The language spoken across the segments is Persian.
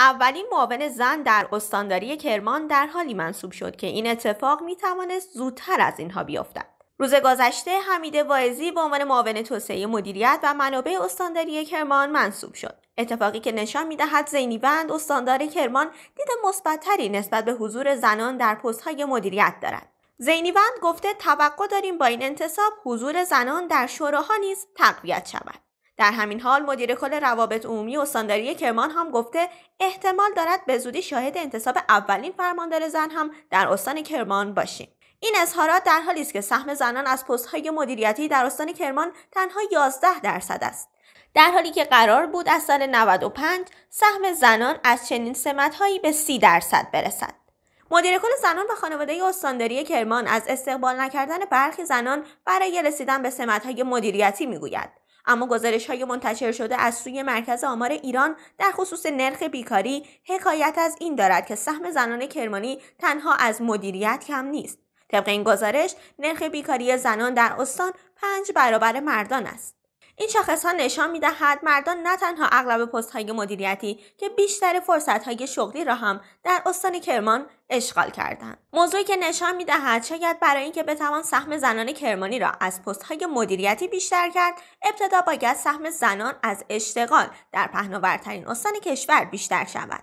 اولین معاون زن در استانداری کرمان در حالی منصوب شد که این اتفاق می توانست زودتر از اینها بیفتد. روز گذشته حمیده واعظی به عنوان معاون توسعه مدیریت و منابع استانداری کرمان منصوب شد. اتفاقی که نشان میدهد زینیوند استاندار کرمان دید مثبتتری نسبت به حضور زنان در پستهای مدیریت دارد. زینیوند گفته توقع داریم با این انتصاب حضور زنان در شوراها نیز تقویت شود. در همین حال مدیر کل روابط عمومی استانداری کرمان هم گفته احتمال دارد به زودی شاهد انتصاب اولین فرماندار زن هم در استان کرمان باشیم این اظهارات در حالی است که سهم زنان از پستهای مدیریتی در استان کرمان تنها 11 درصد است در حالی که قرار بود از سال 95 سهم زنان از چنین هایی به 30 درصد برسد مدیر کل زنان و خانواده استانداری کرمان از استقبال نکردن برخی زنان برای رسیدن به سمتهای مدیریتی میگوید اما گزارش های منتشر شده از سوی مرکز آمار ایران در خصوص نرخ بیکاری حکایت از این دارد که سهم زنان کرمانی تنها از مدیریت کم نیست. طبق این گزارش نرخ بیکاری زنان در استان پنج برابر مردان است. این شاخص ها نشان می دهد مردان نه تنها اغلب پست های مدیریتی که بیشتر فرصت های شغلی را هم در استان کرمان اشغال کردند. موضوعی که نشان می دهد شاید برای اینکه بتوان سهم زنان کرمانی را از پست های مدیریتی بیشتر کرد، ابتدا باید سهم زنان از اشتغال در پهناورترین استان کشور بیشتر شود.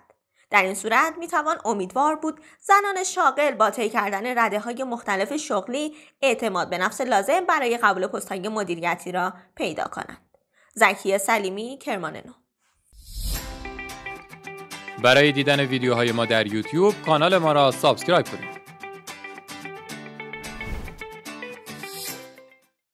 در این صورت می توان امیدوار بود زنان شاغل با طی کردن رده های مختلف شغلی اعتماد به نفس لازم برای قبول پست های مدیریتی را پیدا کنند. زکیه سلیمی نو برای دیدن ویدیوهای ما در یوتیوب کانال ما را سابسکرایب کنید.